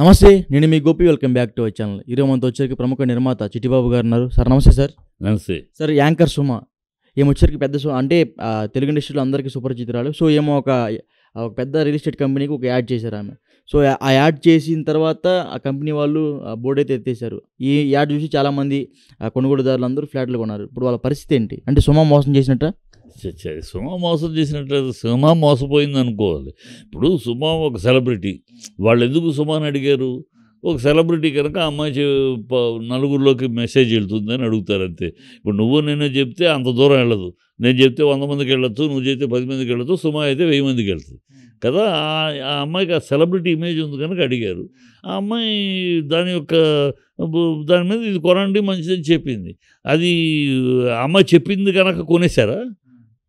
నమస్తే నేను మీ Gopi welcome back to our channel ఈరోజు మనతో వచ్చేసరికి ప్రముఖ నిర్మాత చిట్టిబాబు గారు ఉన్నారు సార్ నమస్తే సార్ నమస్తే సార్ యాంకర్ సుమ ఏమొచ్చేసరికి పెద్ద సుమ అంటే తెలుగు ఇండస్ట్రీలో అందరికీ సుపరిచితురాలు సో ఏమో ఒక ఒక పెద్ద రియల్ ఎస్టేట్ కంపెనీకి ఒక యాడ్ చేశారు ఆమె సో ఆ- యాడ్ చేసిన తర్వాత ఆ కంపెనీ వాళ్ళు ఆ బోర్డు అయితే ఎత్తేసారు ఈ యాడ్ చూసి చాలామంది ఆ కొనుగోలుదారులు అందరూ ఫ్లాట్లు కొన్నారు ఇప్పుడు వాళ్ళ పరిస్థితి ఏంటి అంటే సుమ మోసం చేసినట్ట సుమ మోసం చేసినట్లేదు సుమ మోసపోయింది అనుకోవాలి ఇప్పుడు సుమ ఒక సెలబ్రిటీ వాళ్ళు ఎందుకు సుమాని అడిగారు ఒక సెలబ్రిటీ కనుక అమ్మాయి నలుగురిలోకి మెసేజ్ వెళ్తుందని అడుగుతారు అంతే ఇప్పుడు నువ్వు నేను చెప్తే అంత దూరం వెళ్ళదు నేను చెప్తే వంద మందికి వెళ్ళొచ్చు నువ్వు చెప్తే పది మందికి వెళ్ళొచ్చు సుమ అయితే వెయ్యి మందికి వెళ్తుంది కదా ఆ అమ్మాయికి ఆ సెలబ్రిటీ ఇమేజ్ ఉంది కనుక అడిగారు ఆ అమ్మాయి దాని యొక్క దాని మీద ఇది కొనండి మంచిదని చెప్పింది అది అమ్మాయి చెప్పింది కనుక కొనేశారా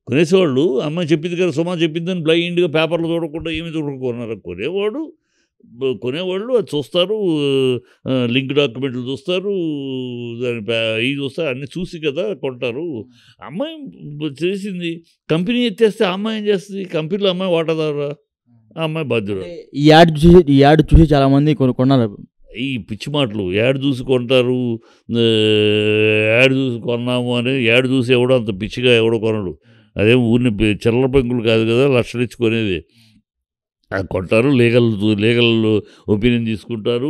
కొనేసేవాళ్ళు అమ్మ చెప్పింది కదా సుమా అని బ్లైండ్గా పేపర్లు చూడకుండా ఏమి చూడకుండా కొనేవాడు కొనేవాళ్ళు అది చూస్తారు లింక్ డాక్యుమెంట్లు చూస్తారు దాని ఇవి చూస్తారు అన్నీ చూసి కదా కొంటారు అమ్మాయి చేసింది కంపెనీ ఎత్తేస్తే అమ్మాయి ఏం చేస్తుంది కంపెనీలో అమ్మాయి వాటదారా ఆ అమ్మాయి బాధ్యుడు ఈ యాడ్ చూసి ఈ యాడ్ చూసి చాలామంది కొన్నారు ఈ పిచ్చి మాటలు యాడ్ చూసి కొంటారు యాడ్ చూసి కొన్నాము అని యాడ్ చూసి ఎవడో అంత పిచ్చిగా ఎవడో కొనడు అదే ఊరిని చిల్లర పెంకులు కాదు కదా లక్షలు ఇచ్చుకునేది కొంటారు లీగల్ లీగల్ ఒపీనియన్ తీసుకుంటారు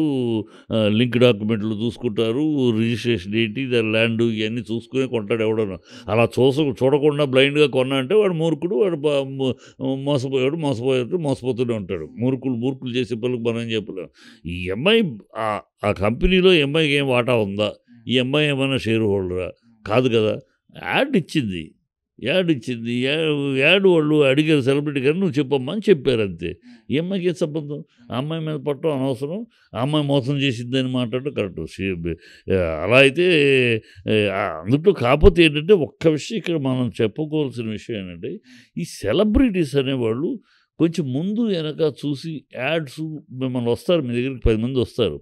లింక్ డాక్యుమెంట్లు చూసుకుంటారు రిజిస్ట్రేషన్ ఏంటి దాని ల్యాండ్ ఇవన్నీ చూసుకునే కొంటాడు ఎవడను అలా చూస చూడకుండా బ్లైండ్గా కొన్నా అంటే వాడు మూర్ఖుడు వాడు మోసపోయాడు మోసపోయాడు మోసపోతూనే ఉంటాడు మూర్ఖులు మూర్ఖులు చేసే పనులకు మనం ఏం చెప్పలేము ఈ ఎంఐ ఆ కంపెనీలో ఎంఐకి ఏం వాటా ఉందా ఈ ఎంఐ ఏమైనా షేర్ హోల్డరా కాదు కదా యాడ్ ఇచ్చింది యాడ్ ఇచ్చింది యాడ్ వాళ్ళు అడిగారు సెలబ్రిటీ గారు నువ్వు చెప్పమ్మని అని చెప్పారు అంతే ఈ అమ్మాయికి ఏ సంబంధం అమ్మాయి మీద పట్టడం అనవసరం ఆ అమ్మాయి మోసం చేసిందని మాట్లాడడం కరెక్ట్ అలా అయితే అందుట్లో కాకపోతే ఏంటంటే ఒక్క విషయం ఇక్కడ మనం చెప్పుకోవాల్సిన విషయం ఏంటంటే ఈ సెలబ్రిటీస్ అనేవాళ్ళు కొంచెం ముందు వెనక చూసి యాడ్స్ మిమ్మల్ని వస్తారు మీ దగ్గరికి పది మంది వస్తారు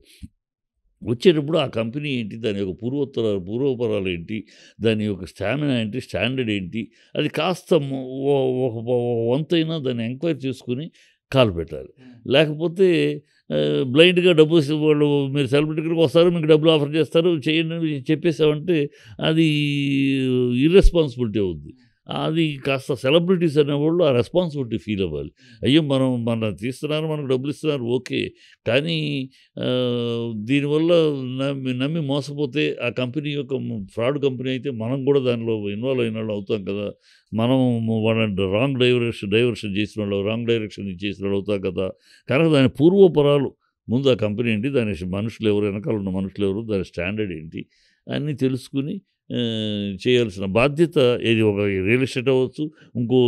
వచ్చేటప్పుడు ఆ కంపెనీ ఏంటి దాని యొక్క పూర్వోత్తర పూర్వోపరాలు ఏంటి దాని యొక్క స్టామినా ఏంటి స్టాండర్డ్ ఏంటి అది కాస్త ఒక వంతైనా దాన్ని ఎంక్వైరీ చేసుకుని కాల్ పెట్టాలి లేకపోతే బ్లైండ్గా డబ్బు వాళ్ళు మీరు సెలబ్రిటీ దగ్గరికి వస్తారు మీకు డబ్బులు ఆఫర్ చేస్తారు చేయండి చెప్పేసామంటే అది ఇర్రెస్పాన్సిబిలిటీ అవుద్ది అది కాస్త సెలబ్రిటీస్ అనేవాళ్ళు ఆ రెస్పాన్సిబిలిటీ ఫీల్ అవ్వాలి అయ్యో మనం మన తీస్తున్నారు మనకు డబ్బులు ఇస్తున్నారు ఓకే కానీ దీనివల్ల నమ్మి నమ్మి మోసపోతే ఆ కంపెనీ యొక్క ఫ్రాడ్ కంపెనీ అయితే మనం కూడా దానిలో ఇన్వాల్వ్ అయిన వాళ్ళు అవుతాం కదా మనం వాళ్ళని రాంగ్ డైవర్షన్ డైవర్షన్ చేసిన వాళ్ళు రాంగ్ డైరెక్షన్ చేసిన వాళ్ళు అవుతాం కదా కనుక దాని పూర్వపరాలు ముందు ఆ కంపెనీ ఏంటి దాని మనుషులు ఎవరు వెనకాల ఉన్న మనుషులు ఎవరు దాని స్టాండర్డ్ ఏంటి అన్నీ తెలుసుకుని చేయాల్సిన బాధ్యత ఏది ఒక రియల్ ఎస్టేట్ అవ్వచ్చు ఇంకో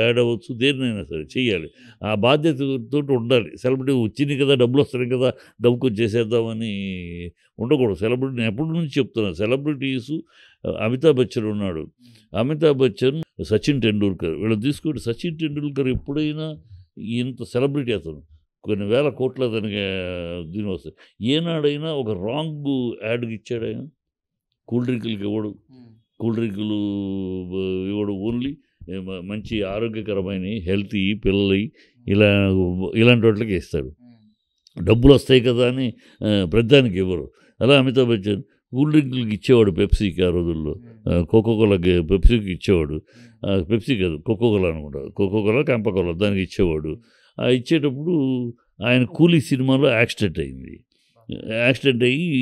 యాడ్ అవ్వచ్చు దేనినైనా సరే చేయాలి ఆ బాధ్యతతో ఉండాలి సెలబ్రిటీ వచ్చింది కదా డబ్బులు వస్తున్నాయి కదా డబ్బుకు చేసేద్దామని ఉండకూడదు సెలబ్రిటీ నేను ఎప్పటి నుంచి చెప్తున్నాను సెలబ్రిటీస్ అమితాబ్ బచ్చన్ ఉన్నాడు అమితాబ్ బచ్చన్ సచిన్ టెండూల్కర్ వీళ్ళు తీసుకుంటే సచిన్ టెండూల్కర్ ఎప్పుడైనా ఇంత సెలబ్రిటీ అతను కొన్ని వేల కోట్ల దానికి దీని వస్తాయి ఏనాడైనా ఒక రాంగ్ యాడ్ ఇచ్చాడైనా కూల్ డ్రింకులకు ఇవ్వడు కూల్ డ్రింకులు ఇవ్వడు ఓన్లీ మంచి ఆరోగ్యకరమైన హెల్తీ పిల్లలు ఇలా ఇలాంటి వాటికి ఇస్తాడు డబ్బులు వస్తాయి కదా అని ప్రతిదానికి ఇవ్వరు అలా అమితాబ్ బచ్చన్ కూల్ డ్రింకులకి ఇచ్చేవాడు పెప్సీకి ఆ రోజుల్లో కోకోకోలాకి పెప్సీకి ఇచ్చేవాడు పెప్సీ కాదు కోకోకోలా అనుకుంటా కోకోకోలా కంపకోలా దానికి ఇచ్చేవాడు ఆ ఇచ్చేటప్పుడు ఆయన కూలీ సినిమాలో యాక్సిడెంట్ అయింది యాక్సిడెంట్ అయ్యి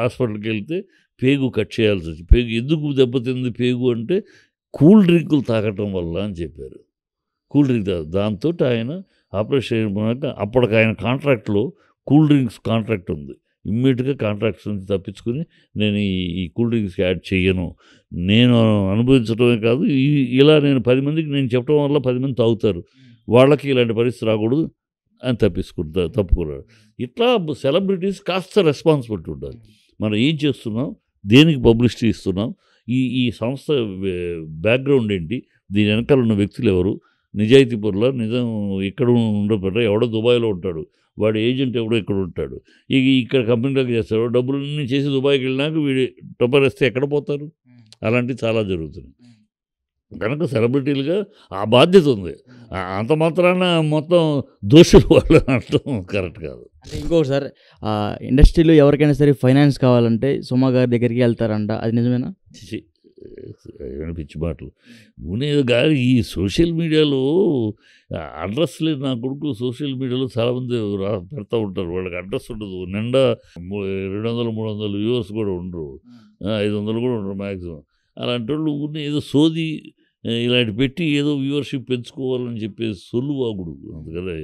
హాస్పిటల్కి వెళ్తే పేగు కట్ చేయాల్సి వచ్చింది పేగు ఎందుకు దెబ్బతింది పేగు అంటే కూల్ డ్రింకులు తాగటం వల్ల అని చెప్పారు కూల్ డ్రింక్ దాంతో ఆయన ఆపరేషన్ అయిపోయాక అప్పటికి ఆయన కాంట్రాక్ట్లో కూల్ డ్రింక్స్ కాంట్రాక్ట్ ఉంది ఇమ్మీడియట్గా కాంట్రాక్ట్స్ నుంచి తప్పించుకుని నేను ఈ కూల్ డ్రింక్స్కి యాడ్ చేయను నేను అనుభవించడమే కాదు ఇలా నేను పది మందికి నేను చెప్పడం వల్ల పది మంది తాగుతారు వాళ్ళకి ఇలాంటి పరిస్థితి రాకూడదు అని తప్పించుకుంటారు తప్పుకున్నారు ఇట్లా సెలబ్రిటీస్ కాస్త రెస్పాన్సిబిలిటీ ఉండాలి మనం ఏం చేస్తున్నాం దేనికి పబ్లిసిటీ ఇస్తున్నాం ఈ ఈ సంస్థ బ్యాక్గ్రౌండ్ ఏంటి దీని వెనకాల ఉన్న వ్యక్తులు ఎవరు నిజాయితీపూర్లో నిజం ఇక్కడ ఉండబడ్డ ఎవడో దుబాయ్లో ఉంటాడు వాడు ఏజెంట్ ఎవడో ఇక్కడ ఉంటాడు ఇక ఇక్కడ కంపెనీలోకి చేస్తాడు డబ్బులన్నీ చేసి దుబాయ్కి వెళ్ళినాక వీడి వేస్తే ఎక్కడ పోతారు అలాంటివి చాలా జరుగుతున్నాయి కనుక సెలబ్రిటీలుగా ఆ బాధ్యత ఉంది అంత మాత్రాన మొత్తం దోషులు వాళ్ళు అనటం కరెక్ట్ కాదు అంటే ఇంకొకటి సార్ ఇండస్ట్రీలో ఎవరికైనా సరే ఫైనాన్స్ కావాలంటే సుమా గారి దగ్గరికి వెళ్తారంట అది నిజమేనా పిచ్చి మాటలు ఉనే గారి ఈ సోషల్ మీడియాలో అడ్రస్ లేదు నా కొడుకు సోషల్ మీడియాలో చాలామంది పెడతా ఉంటారు వాళ్ళకి అడ్రస్ ఉండదు నిండా రెండు వందలు మూడు వందలు వ్యూవర్స్ కూడా ఉండరు ఐదు వందలు కూడా ఉండరు మ్యాక్సిమం అలాంటి వాళ్ళు ఏదో సోది ఇలాంటి పెట్టి ఏదో వ్యూవర్షిప్ పెంచుకోవాలని చెప్పే వాగుడు అందుకనే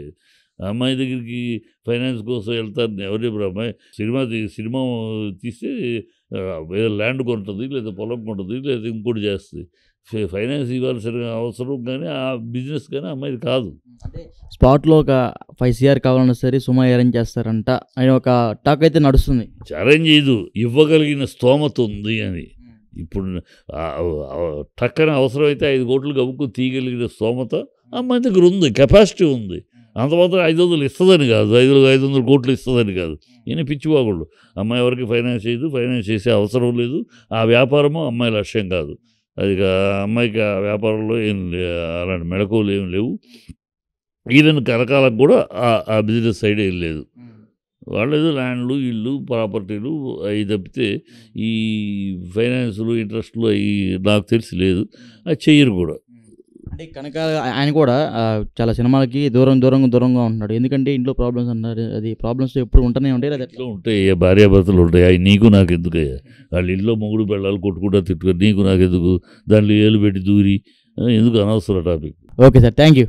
అమ్మాయి దగ్గరికి ఫైనాన్స్ కోసం వెళ్తారు ఎవరేపుడు అమ్మాయి సినిమా సినిమా తీస్తే ఏదో ల్యాండ్ కొంటుంది లేదా పొలం కొంటుంది లేదా ఇంకోటి చేస్తుంది ఫైనాన్స్ ఇవ్వాల్సిన అవసరం కానీ ఆ బిజినెస్ కానీ అమ్మాయి కాదు స్పాట్లో ఒక ఫైవ్ సిఆర్ కావాలన్నా సరే సుమా అరేంజ్ చేస్తారంట ఆయన ఒక టాక్ అయితే నడుస్తుంది అరేంజ్ చేయదు ఇవ్వగలిగిన స్తోమత ఉంది అని ఇప్పుడు టక్కన అవసరమైతే ఐదు కోట్లు గబుక్కు తీయగలిగిన స్తోమత అమ్మాయి దగ్గర ఉంది కెపాసిటీ ఉంది మాత్రం ఐదు వందలు ఇస్తుందని కాదు ఐదు ఐదు వందల కోట్లు ఇస్తుందని కాదు ఈయన పిచ్చివాగుళ్ళు అమ్మాయి ఎవరికి ఫైనాన్స్ చేయదు ఫైనాన్స్ చేసే అవసరం లేదు ఆ వ్యాపారము అమ్మాయి లక్ష్యం కాదు అది అమ్మాయికి ఆ వ్యాపారంలో ఏం అలాంటి మెళకువలు ఏం లేవు ఈయన కరకాలకు కూడా ఆ బిజినెస్ సైడ్ ఏం లేదు వాళ్ళది ల్యాండ్లు ఇల్లు ప్రాపర్టీలు అవి తప్పితే ఈ ఫైనాన్స్లు ఇంట్రెస్ట్లు అవి నాకు తెలిసి లేదు అది చెయ్యరు కూడా అంటే కనుక ఆయన కూడా చాలా సినిమాలకి దూరం దూరంగా దూరంగా ఉంటున్నాడు ఎందుకంటే ఇంట్లో ప్రాబ్లమ్స్ అన్నారు అది ప్రాబ్లమ్స్ ఎప్పుడు ఉంటూనే ఉంటాయి అది ఎట్లా ఉంటాయి భార్యాభర్తలు ఉంటాయి అవి నీకు నాకు ఎందుకు వాళ్ళ ఇంట్లో మొగుడు పెళ్ళాలు కొట్టుకుంటా తిట్టుకుని నీకు నాకు ఎందుకు దాంట్లో ఏలు పెట్టి దూరి ఎందుకు అనవసరం topic okay sir thank you